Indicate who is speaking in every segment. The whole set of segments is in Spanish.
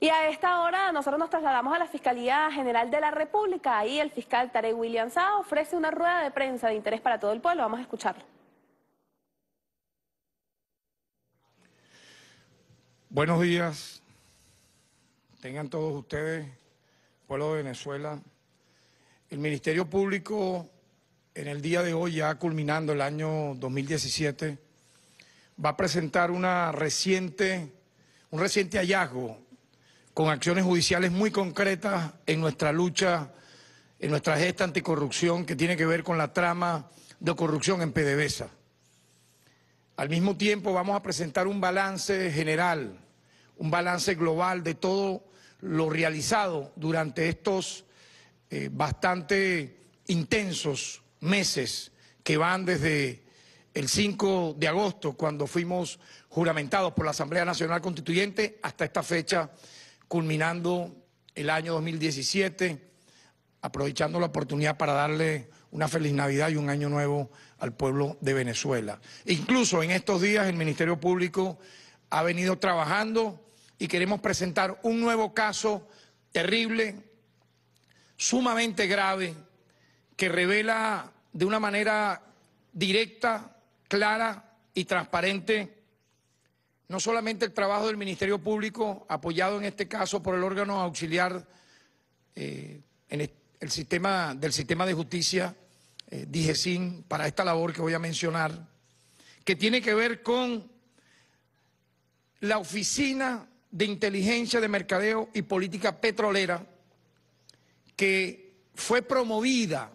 Speaker 1: Y a esta hora nosotros nos trasladamos a la Fiscalía General de la República. Ahí el fiscal Tarek William Sao ofrece una rueda de prensa de interés para todo el pueblo. Vamos a escucharlo. Buenos días. Tengan todos ustedes, pueblo de Venezuela. El Ministerio Público en el día de hoy, ya culminando el año 2017, va a presentar una reciente, un reciente hallazgo con acciones judiciales muy concretas en nuestra lucha, en nuestra gesta anticorrupción que tiene que ver con la trama de corrupción en PDVSA. Al mismo tiempo vamos a presentar un balance general, un balance global de todo lo realizado durante estos eh, bastante intensos meses que van desde el 5 de agosto, cuando fuimos juramentados por la Asamblea Nacional Constituyente, hasta esta fecha culminando el año 2017, aprovechando la oportunidad para darle una feliz Navidad y un año nuevo al pueblo de Venezuela. Incluso en estos días el Ministerio Público ha venido trabajando y queremos presentar un nuevo caso terrible, sumamente grave, que revela de una manera directa, clara y transparente no solamente el trabajo del Ministerio Público, apoyado en este caso por el órgano auxiliar eh, en el sistema, del sistema de justicia, eh, DIGESIN, para esta labor que voy a mencionar, que tiene que ver con la Oficina de Inteligencia de Mercadeo y Política Petrolera, que fue promovida,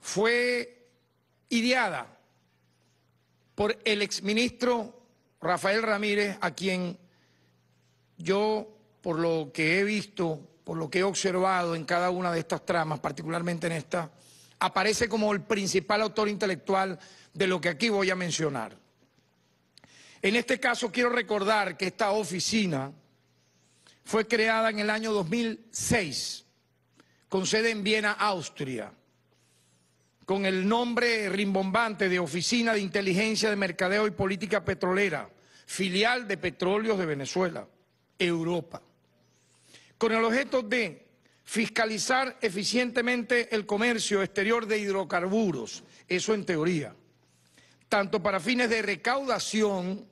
Speaker 1: fue ideada por el exministro Rafael Ramírez, a quien yo, por lo que he visto, por lo que he observado en cada una de estas tramas, particularmente en esta, aparece como el principal autor intelectual de lo que aquí voy a mencionar. En este caso quiero recordar que esta oficina fue creada en el año 2006, con sede en Viena, Austria con el nombre rimbombante de Oficina de Inteligencia de Mercadeo y Política Petrolera, filial de Petróleos de Venezuela, Europa, con el objeto de fiscalizar eficientemente el comercio exterior de hidrocarburos, eso en teoría, tanto para fines de recaudación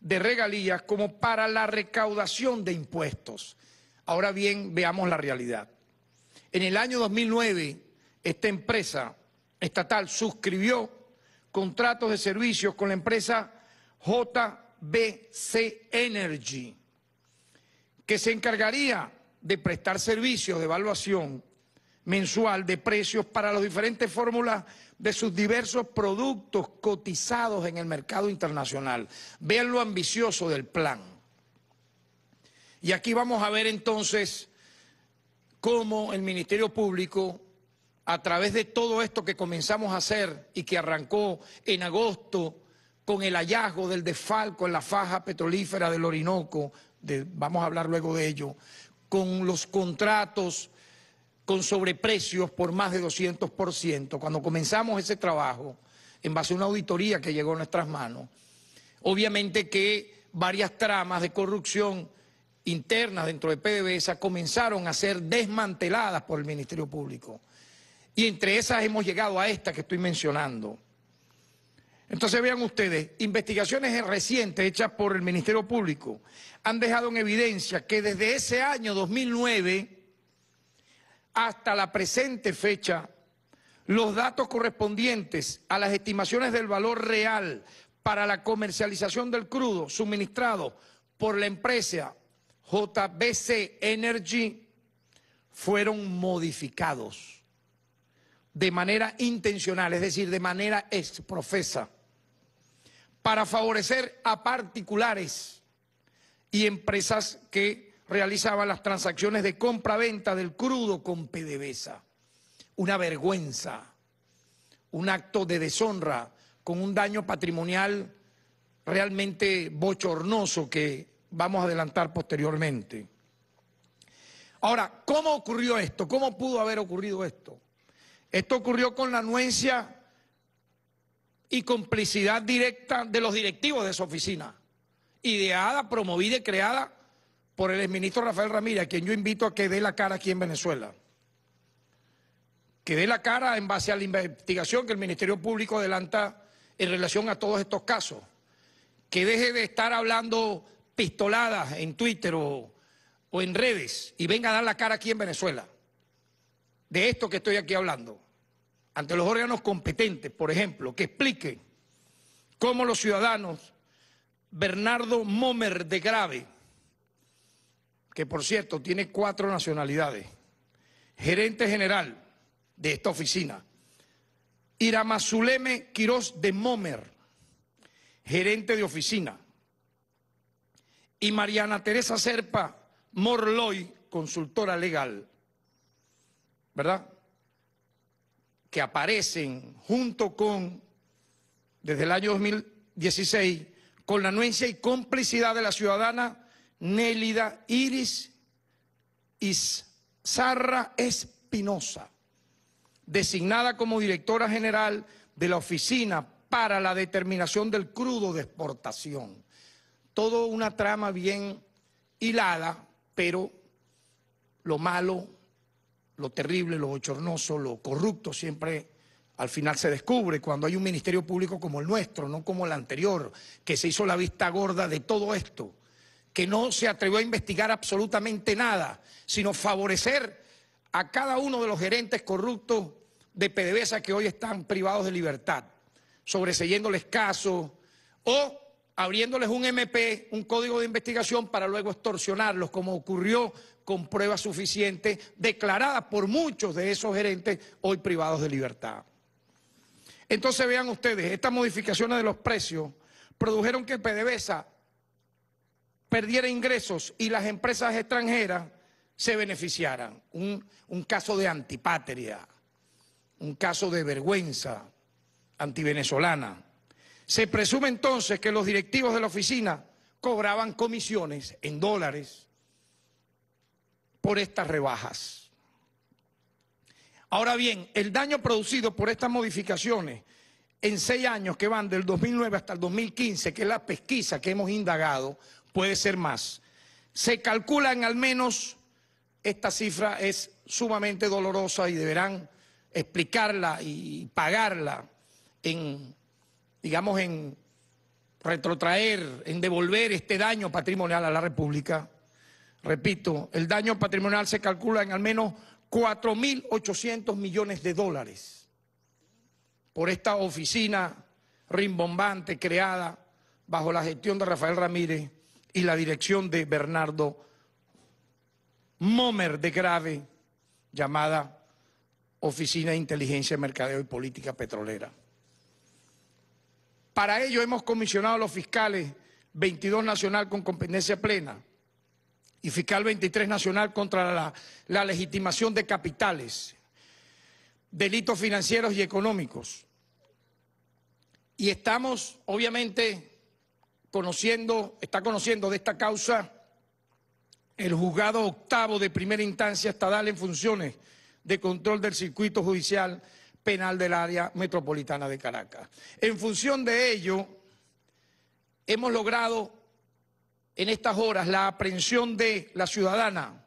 Speaker 1: de regalías como para la recaudación de impuestos. Ahora bien, veamos la realidad. En el año 2009, esta empresa estatal suscribió contratos de servicios con la empresa JBC Energy, que se encargaría de prestar servicios de evaluación mensual de precios para las diferentes fórmulas de sus diversos productos cotizados en el mercado internacional. Vean lo ambicioso del plan. Y aquí vamos a ver entonces cómo el Ministerio Público a través de todo esto que comenzamos a hacer y que arrancó en agosto con el hallazgo del desfalco en la faja petrolífera del Orinoco, vamos a hablar luego de ello, con los contratos con sobreprecios por más de 200%. Cuando comenzamos ese trabajo, en base a una auditoría que llegó a nuestras manos, obviamente que varias tramas de corrupción interna dentro de PDVSA comenzaron a ser desmanteladas por el Ministerio Público y entre esas hemos llegado a esta que estoy mencionando. Entonces vean ustedes, investigaciones recientes hechas por el Ministerio Público han dejado en evidencia que desde ese año 2009 hasta la presente fecha, los datos correspondientes a las estimaciones del valor real para la comercialización del crudo suministrado por la empresa JBC Energy fueron modificados de manera intencional, es decir, de manera exprofesa, para favorecer a particulares y empresas que realizaban las transacciones de compra-venta del crudo con PDVSA. Una vergüenza, un acto de deshonra con un daño patrimonial realmente bochornoso que vamos a adelantar posteriormente. Ahora, ¿cómo ocurrió esto? ¿Cómo pudo haber ocurrido esto? Esto ocurrió con la anuencia y complicidad directa de los directivos de esa oficina, ideada, promovida y creada por el exministro Rafael Ramírez, a quien yo invito a que dé la cara aquí en Venezuela. Que dé la cara en base a la investigación que el Ministerio Público adelanta en relación a todos estos casos. Que deje de estar hablando pistoladas en Twitter o en redes y venga a dar la cara aquí en Venezuela de esto que estoy aquí hablando ante los órganos competentes, por ejemplo, que expliquen cómo los ciudadanos Bernardo Momer de Grave, que por cierto tiene cuatro nacionalidades, gerente general de esta oficina, Iramazuleme Quirós de Momer, gerente de oficina, y Mariana Teresa Serpa Morloy, consultora legal ¿verdad? Que aparecen junto con, desde el año 2016, con la anuencia y complicidad de la ciudadana Nélida Iris Izarra Espinosa, designada como directora general de la Oficina para la Determinación del Crudo de Exportación. Todo una trama bien hilada, pero lo malo lo terrible, lo bochornoso, lo corrupto siempre al final se descubre cuando hay un ministerio público como el nuestro, no como el anterior, que se hizo la vista gorda de todo esto, que no se atrevió a investigar absolutamente nada, sino favorecer a cada uno de los gerentes corruptos de PDVSA que hoy están privados de libertad, sobreseyéndoles casos o abriéndoles un MP, un código de investigación, para luego extorsionarlos, como ocurrió con pruebas suficientes declaradas por muchos de esos gerentes hoy privados de libertad. Entonces vean ustedes, estas modificaciones de los precios produjeron que PDVSA perdiera ingresos y las empresas extranjeras se beneficiaran. Un, un caso de antipatria, un caso de vergüenza antivenezolana. Se presume entonces que los directivos de la oficina cobraban comisiones en dólares por estas rebajas. Ahora bien, el daño producido por estas modificaciones en seis años que van del 2009 hasta el 2015, que es la pesquisa que hemos indagado, puede ser más. Se calcula en al menos, esta cifra es sumamente dolorosa y deberán explicarla y pagarla en digamos, en retrotraer, en devolver este daño patrimonial a la República. Repito, el daño patrimonial se calcula en al menos 4.800 millones de dólares por esta oficina rimbombante creada bajo la gestión de Rafael Ramírez y la dirección de Bernardo Momer de Grave, llamada Oficina de Inteligencia, Mercadeo y Política Petrolera. Para ello hemos comisionado a los fiscales 22 nacional con competencia plena y fiscal 23 nacional contra la, legitimación de capitales, delitos financieros y económicos. Y estamos, obviamente, conociendo, está conociendo de esta causa el juzgado octavo de primera instancia estatal en funciones de control del circuito judicial penal del área metropolitana de Caracas. En función de ello, hemos logrado en estas horas la aprehensión de la ciudadana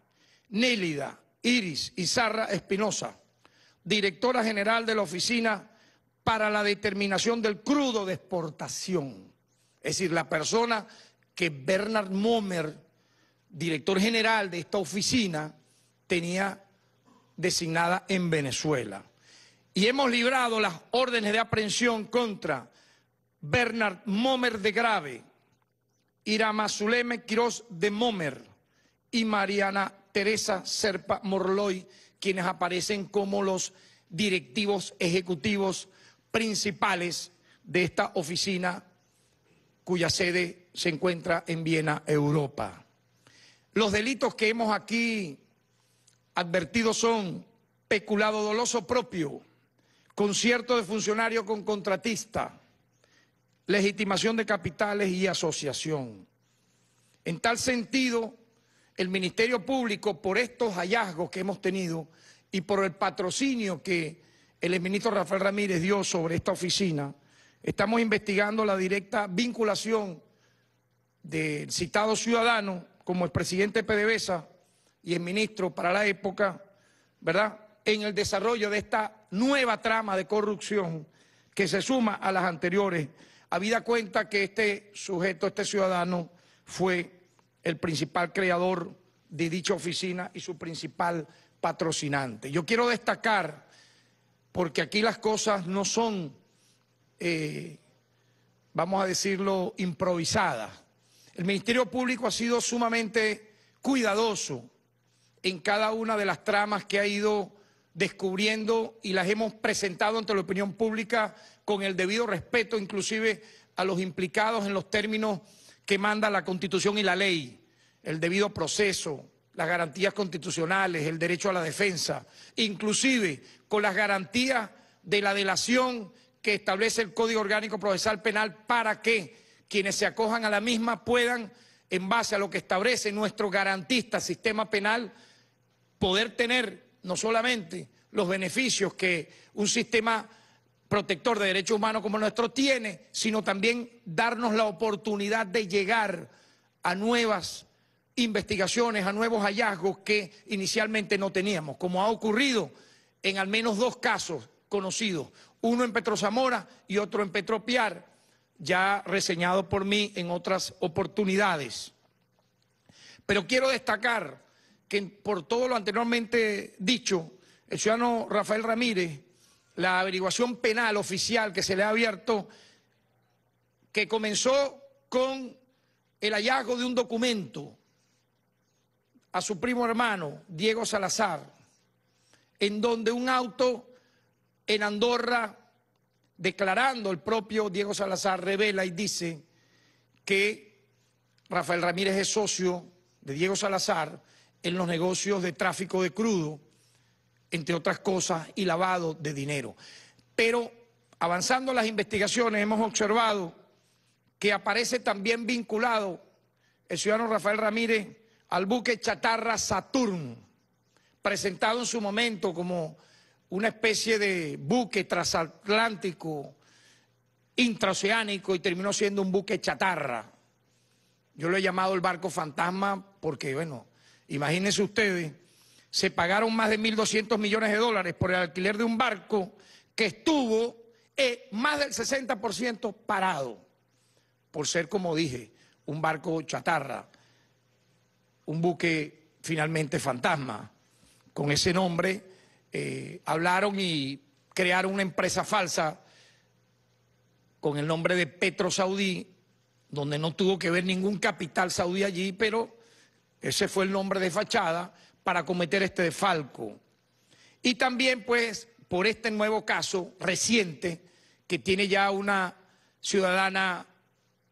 Speaker 1: Nélida Iris Izarra Espinosa, directora general de la Oficina para la Determinación del Crudo de Exportación. Es decir, la persona que Bernard Momer, director general de esta oficina, tenía designada en Venezuela y hemos librado las órdenes de aprehensión contra Bernard Momer de Grave, Irama Zuleme Quiroz de Momer y Mariana Teresa Serpa Morloy, quienes aparecen como los directivos ejecutivos principales de esta oficina cuya sede se encuentra en Viena, Europa. Los delitos que hemos aquí advertido son peculado doloso propio, concierto de funcionarios con contratista, legitimación de capitales y asociación. En tal sentido, el Ministerio Público, por estos hallazgos que hemos tenido y por el patrocinio que el exministro Rafael Ramírez dio sobre esta oficina, estamos investigando la directa vinculación del citado ciudadano como el presidente PDVSA y el ministro para la época, ¿verdad?, en el desarrollo de esta nueva trama de corrupción que se suma a las anteriores, habida cuenta que este sujeto, este ciudadano, fue el principal creador de dicha oficina y su principal patrocinante. Yo quiero destacar, porque aquí las cosas no son, eh, vamos a decirlo, improvisadas. El Ministerio Público ha sido sumamente cuidadoso en cada una de las tramas que ha ido descubriendo y las hemos presentado ante la opinión pública con el debido respeto, inclusive a los implicados en los términos que manda la Constitución y la ley, el debido proceso, las garantías constitucionales, el derecho a la defensa, inclusive con las garantías de la delación que establece el Código Orgánico Procesal Penal para que quienes se acojan a la misma puedan, en base a lo que establece nuestro garantista sistema penal, poder tener no solamente los beneficios que un sistema protector de derechos humanos como el nuestro tiene, sino también darnos la oportunidad de llegar a nuevas investigaciones, a nuevos hallazgos que inicialmente no teníamos, como ha ocurrido en al menos dos casos conocidos, uno en Petrozamora y otro en Petropiar, ya reseñado por mí en otras oportunidades. Pero quiero destacar que por todo lo anteriormente dicho, el ciudadano Rafael Ramírez, la averiguación penal oficial que se le ha abierto, que comenzó con el hallazgo de un documento a su primo hermano, Diego Salazar, en donde un auto en Andorra, declarando el propio Diego Salazar, revela y dice que Rafael Ramírez es socio de Diego Salazar, en los negocios de tráfico de crudo, entre otras cosas, y lavado de dinero. Pero avanzando las investigaciones hemos observado que aparece también vinculado el ciudadano Rafael Ramírez al buque chatarra Saturn, presentado en su momento como una especie de buque transatlántico, intraoceánico, y terminó siendo un buque chatarra. Yo lo he llamado el barco fantasma porque, bueno, Imagínense ustedes, se pagaron más de 1.200 millones de dólares por el alquiler de un barco que estuvo eh, más del 60% parado, por ser, como dije, un barco chatarra, un buque finalmente fantasma. Con ese nombre eh, hablaron y crearon una empresa falsa con el nombre de Petro Saudí, donde no tuvo que ver ningún capital saudí allí, pero ese fue el nombre de fachada para cometer este defalco. Y también, pues, por este nuevo caso reciente, que tiene ya una ciudadana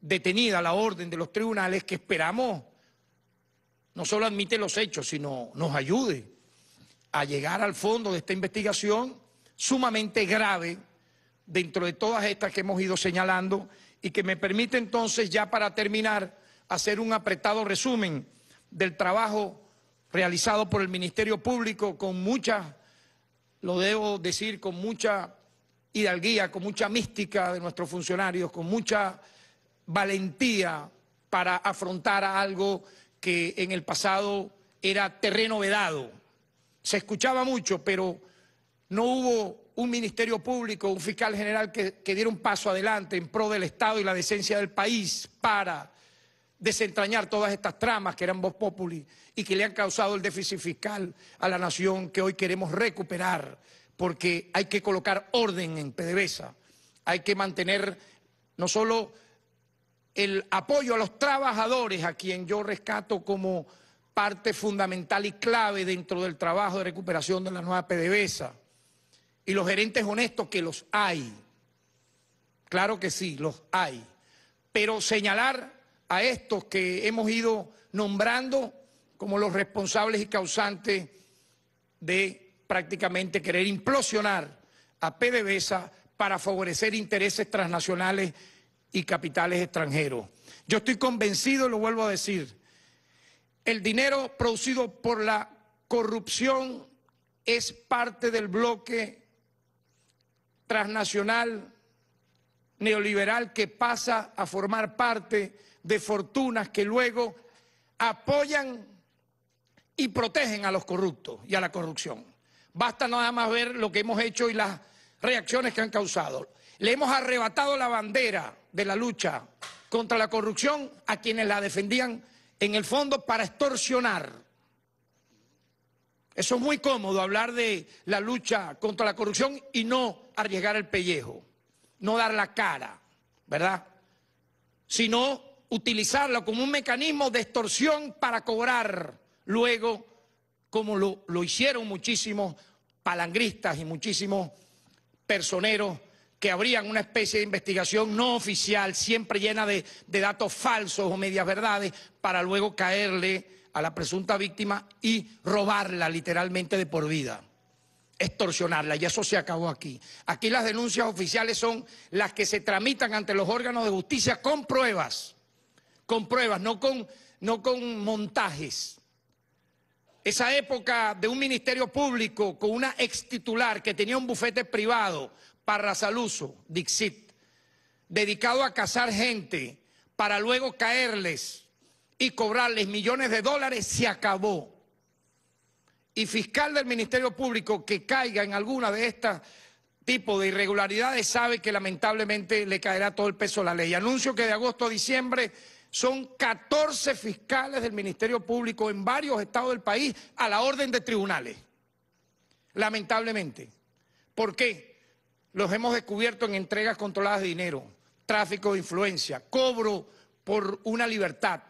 Speaker 1: detenida a la orden de los tribunales, que esperamos no solo admite los hechos, sino nos ayude a llegar al fondo de esta investigación sumamente grave dentro de todas estas que hemos ido señalando y que me permite entonces ya para terminar hacer un apretado resumen del trabajo realizado por el Ministerio Público con mucha, lo debo decir, con mucha hidalguía, con mucha mística de nuestros funcionarios, con mucha valentía para afrontar algo que en el pasado era terreno vedado. Se escuchaba mucho, pero no hubo un Ministerio Público, un fiscal general que diera un paso adelante en pro del Estado y la decencia del país para desentrañar todas estas tramas que eran vos Populi y que le han causado el déficit fiscal a la nación que hoy queremos recuperar, porque hay que colocar orden en PDVSA, hay que mantener no solo el apoyo a los trabajadores, a quien yo rescato como parte fundamental y clave dentro del trabajo de recuperación de la nueva PDVSA, y los gerentes honestos que los hay, claro que sí, los hay, pero señalar a estos que hemos ido nombrando como los responsables y causantes de prácticamente querer implosionar a PDVSA para favorecer intereses transnacionales y capitales extranjeros. Yo estoy convencido, lo vuelvo a decir, el dinero producido por la corrupción es parte del bloque transnacional neoliberal que pasa a formar parte de fortunas que luego apoyan y protegen a los corruptos y a la corrupción. Basta nada más ver lo que hemos hecho y las reacciones que han causado. Le hemos arrebatado la bandera de la lucha contra la corrupción a quienes la defendían en el fondo para extorsionar. Eso es muy cómodo hablar de la lucha contra la corrupción y no arriesgar el pellejo, no dar la cara, ¿verdad? Sino utilizarlo como un mecanismo de extorsión para cobrar luego, como lo, hicieron muchísimos palangristas y muchísimos personeros que abrían una especie de investigación no oficial, siempre llena de, de, datos falsos o medias verdades, para luego caerle a la presunta víctima y robarla literalmente de por vida, extorsionarla. Y eso se acabó aquí. Aquí las denuncias oficiales son las que se tramitan ante los órganos de justicia con pruebas con pruebas, no con, no con montajes. Esa época de un ministerio público con una ex titular que tenía un bufete privado, para Saluso, Dixit, dedicado a cazar gente para luego caerles y cobrarles millones de dólares, se acabó. Y fiscal del Ministerio Público que caiga en alguna de estas tipo de irregularidades sabe que lamentablemente le caerá todo el peso a la ley. Anuncio que de agosto a diciembre son 14 fiscales del Ministerio Público en varios estados del país a la orden de tribunales, lamentablemente. ¿Por qué? Los hemos descubierto en entregas controladas de dinero, tráfico de influencia, cobro por una libertad.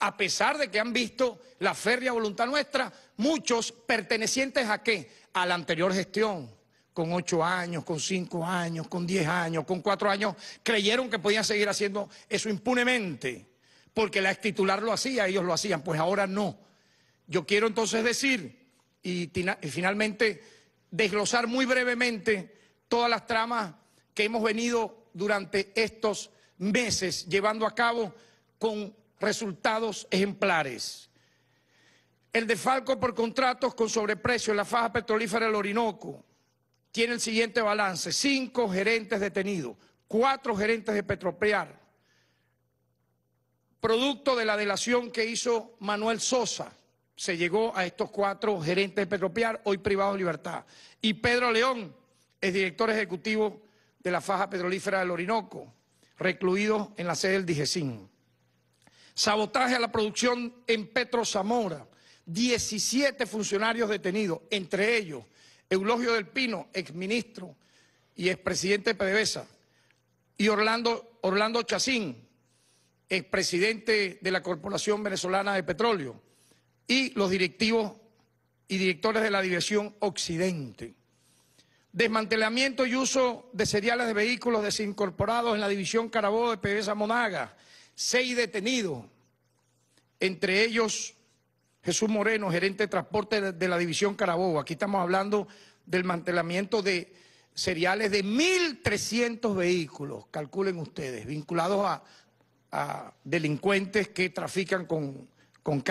Speaker 1: A pesar de que han visto la férrea voluntad nuestra, muchos pertenecientes a qué? A la anterior gestión con ocho años, con cinco años, con diez años, con cuatro años, creyeron que podían seguir haciendo eso impunemente porque la ex titular lo hacía, ellos lo hacían, pues ahora no. Yo quiero entonces decir y, finalmente desglosar muy brevemente todas las tramas que hemos venido durante estos meses llevando a cabo con resultados ejemplares. El defalco por contratos con sobreprecio en la faja petrolífera del Orinoco tiene el siguiente balance. Cinco gerentes detenidos, cuatro gerentes de petropear, Producto de la delación que hizo Manuel Sosa, se llegó a estos cuatro gerentes de Petropiar, hoy privados de libertad. Y Pedro León es director ejecutivo de la faja petrolífera del Orinoco, recluido en la sede del Digesín. Sabotaje a la producción en Petro Zamora, 17 funcionarios detenidos, entre ellos Eulogio del Pino, exministro y expresidente de PDVSA, y Orlando, Orlando Chacín, expresidente de la Corporación Venezolana de Petróleo, y los directivos y directores de la División Occidente. Desmantelamiento y uso de cereales de vehículos desincorporados en la División Carabobo de PDVSA Monaga. Seis detenidos, entre ellos Jesús Moreno, gerente de transporte de la División Carabobo. Aquí estamos hablando del mantelamiento de cereales de 1.300 vehículos, calculen ustedes, vinculados a delincuentes que trafican con, con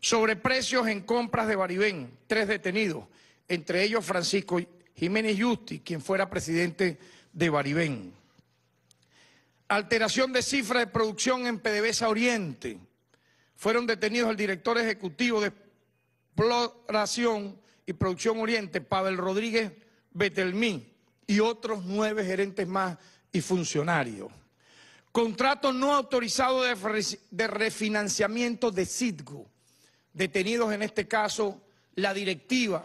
Speaker 1: Sobre precios en compras de Baribén, tres detenidos, entre ellos Francisco Jiménez Justi, quien fuera presidente de Baribén. Alteración de cifra de producción en PDVSA Oriente. Fueron detenidos el director ejecutivo de Exploración y Producción Oriente, Pavel Rodríguez Betelmí, y otros nueve gerentes más y funcionarios. Contrato no autorizado de, refinanciamiento de Citgo. Detenidos en este caso la directiva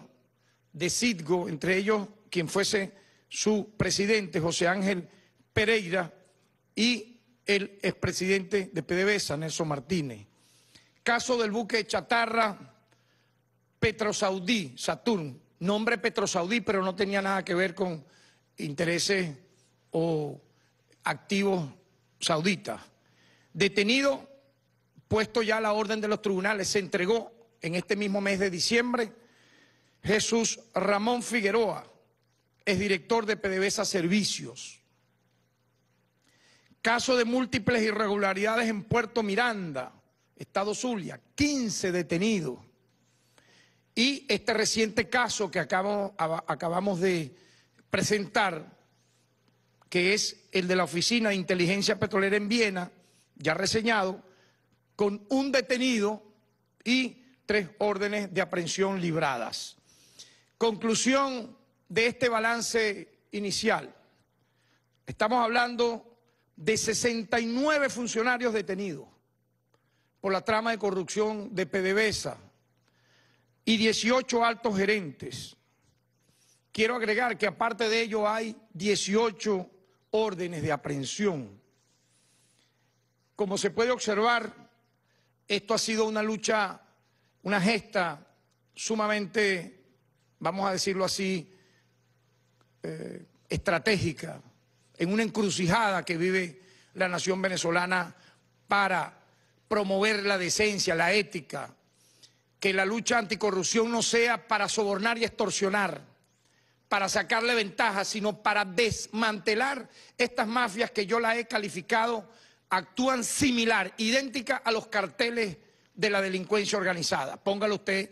Speaker 1: de Citgo, entre ellos quien fuese su presidente, José Ángel Pereira, y el expresidente de PDVSA, Nelson Martínez. Caso del buque chatarra Petrosaudí, Saturn, nombre Petrosaudí, pero no tenía nada que ver con intereses o activos Saudita. Detenido, puesto ya la orden de los tribunales, se entregó en este mismo mes de diciembre Jesús Ramón Figueroa, es director de PDVSA Servicios. Caso de múltiples irregularidades en Puerto Miranda, Estado Zulia, 15 detenidos. Y este reciente caso que acabamos de presentar que es el de la Oficina de Inteligencia Petrolera en Viena, ya reseñado, con un detenido y tres órdenes de aprehensión libradas. Conclusión de este balance inicial. Estamos hablando de 69 funcionarios detenidos por la trama de corrupción de PDVSA y 18 altos gerentes. Quiero agregar que aparte de ello hay 18 órdenes de aprehensión. Como se puede observar, esto ha sido una lucha, una gesta sumamente, vamos a decirlo así, eh, estratégica, en una encrucijada que vive la nación venezolana para promover la decencia, la ética, que la lucha anticorrupción no sea para sobornar y extorsionar, para sacarle ventaja, sino para desmantelar estas mafias que yo la he calificado, actúan similar, idéntica a los carteles de la delincuencia organizada. Póngale usted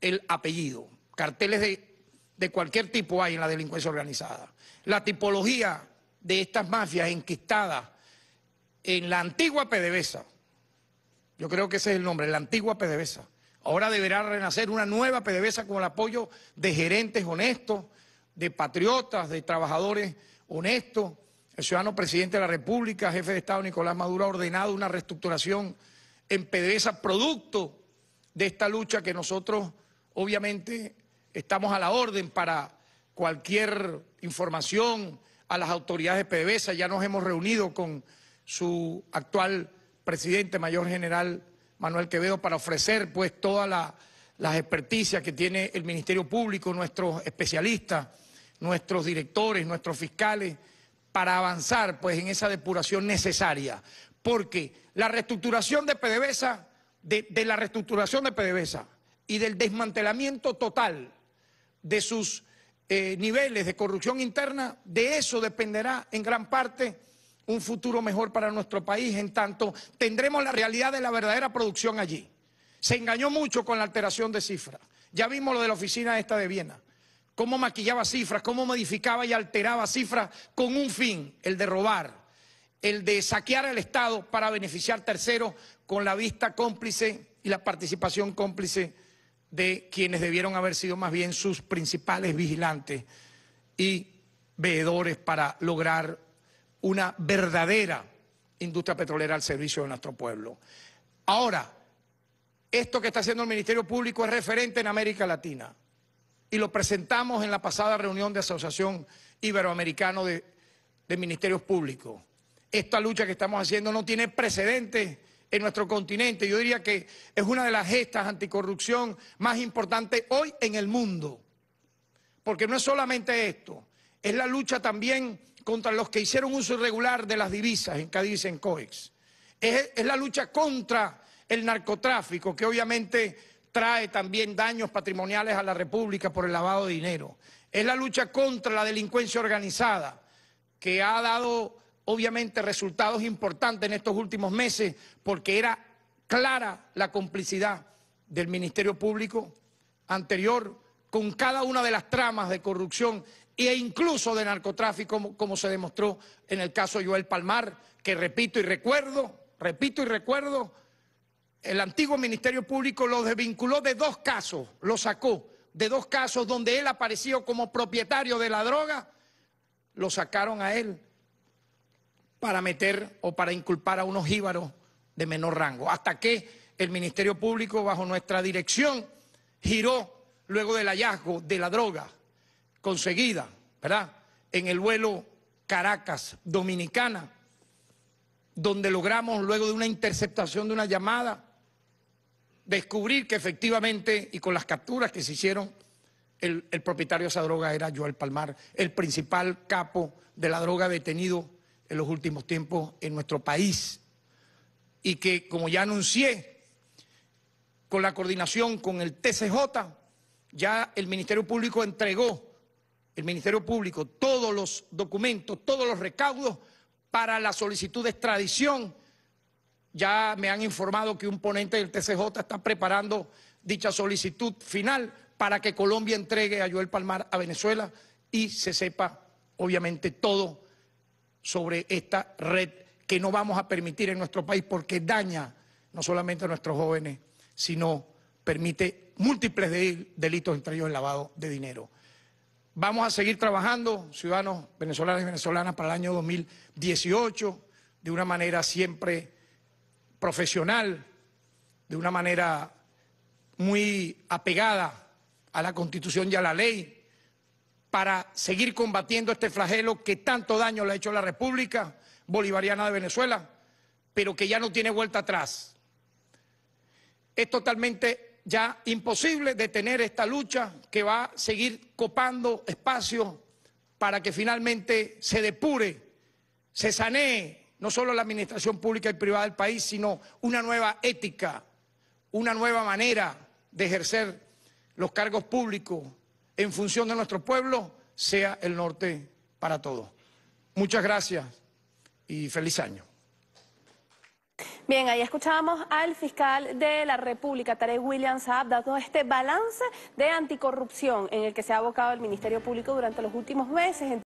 Speaker 1: el apellido. Carteles de, de cualquier tipo hay en la delincuencia organizada. La tipología de estas mafias enquistadas en la antigua PDVSA, yo creo que ese es el nombre, la antigua PDVSA, Ahora deberá renacer una nueva PDVSA con el apoyo de gerentes honestos, de patriotas, de trabajadores honestos. El ciudadano presidente de la República, jefe de Estado Nicolás Maduro, ha ordenado una reestructuración en PDVSA producto de esta lucha que nosotros obviamente estamos a la orden para cualquier información a las autoridades de PDVSA. Ya nos hemos reunido con su actual presidente, mayor general Manuel Quevedo para ofrecer pues todas las experticias que tiene el Ministerio Público, nuestros especialistas, nuestros directores, nuestros fiscales, para avanzar pues en esa depuración necesaria. Porque la reestructuración de PDVSA, de, la reestructuración de PDVSA y del desmantelamiento total de sus eh, niveles de corrupción interna, de eso dependerá en gran parte un futuro mejor para nuestro país, en tanto tendremos la realidad de la verdadera producción allí. Se engañó mucho con la alteración de cifras. Ya vimos lo de la oficina esta de Viena, cómo maquillaba cifras, cómo modificaba y alteraba cifras con un fin, el de robar, el de saquear al Estado para beneficiar terceros con la vista cómplice y la participación cómplice de quienes debieron haber sido más bien sus principales vigilantes y veedores para lograr una verdadera industria petrolera al servicio de nuestro pueblo. Ahora, esto que está haciendo el Ministerio Público es referente en América Latina y lo presentamos en la pasada reunión de Asociación Iberoamericana de, Ministerios Públicos. Esta lucha que estamos haciendo no tiene precedentes en nuestro continente. Yo diría que es una de las gestas anticorrupción más importantes hoy en el mundo. Porque no es solamente esto, es la lucha también contra los que hicieron uso irregular de las divisas en Cádiz en COEX. Es, es la lucha contra el narcotráfico, que obviamente trae también daños patrimoniales a la República por el lavado de dinero. Es la lucha contra la delincuencia organizada, que ha dado obviamente resultados importantes en estos últimos meses, porque era clara la complicidad del Ministerio Público anterior con cada una de las tramas de corrupción e incluso de narcotráfico, como, se demostró en el caso Joel Palmar, que repito y recuerdo, repito y recuerdo, el antiguo Ministerio Público lo desvinculó de dos casos, lo sacó de dos casos donde él apareció como propietario de la droga, lo sacaron a él para meter o para inculpar a unos jíbaros de menor rango. Hasta que el Ministerio Público, bajo nuestra dirección, giró luego del hallazgo de la droga conseguida, ¿verdad? En el vuelo Caracas-Dominicana, donde logramos, luego de una interceptación de una llamada, descubrir que efectivamente, y con las capturas que se hicieron, el, propietario de esa droga era Joel Palmar, el principal capo de la droga detenido en los últimos tiempos en nuestro país. Y que, como ya anuncié, con la coordinación con el TCJ, ya el Ministerio Público entregó el Ministerio Público todos los documentos, todos los recaudos para la solicitud de extradición. Ya me han informado que un ponente del TCJ está preparando dicha solicitud final para que Colombia entregue a Joel Palmar a Venezuela y se sepa, obviamente, todo sobre esta red que no vamos a permitir en nuestro país porque daña no solamente a nuestros jóvenes, sino permite múltiples delitos, entre ellos el lavado de dinero. Vamos a seguir trabajando, ciudadanos venezolanos y venezolanas, para el año 2018 de una manera siempre profesional, de una manera muy apegada a la Constitución y a la ley, para seguir combatiendo este flagelo que tanto daño le ha hecho a la República Bolivariana de Venezuela, pero que ya no tiene vuelta atrás. Es totalmente ya imposible detener esta lucha que va a seguir copando espacio para que finalmente se depure, se sanee no solo la administración pública y privada del país, sino una nueva ética, una nueva manera de ejercer los cargos públicos en función de nuestro pueblo, sea el norte para todos. Muchas gracias y feliz año. Bien, ahí escuchábamos al fiscal de la República, Tarek William Saab, dando este balance de anticorrupción en el que se ha abocado el Ministerio Público durante los últimos meses.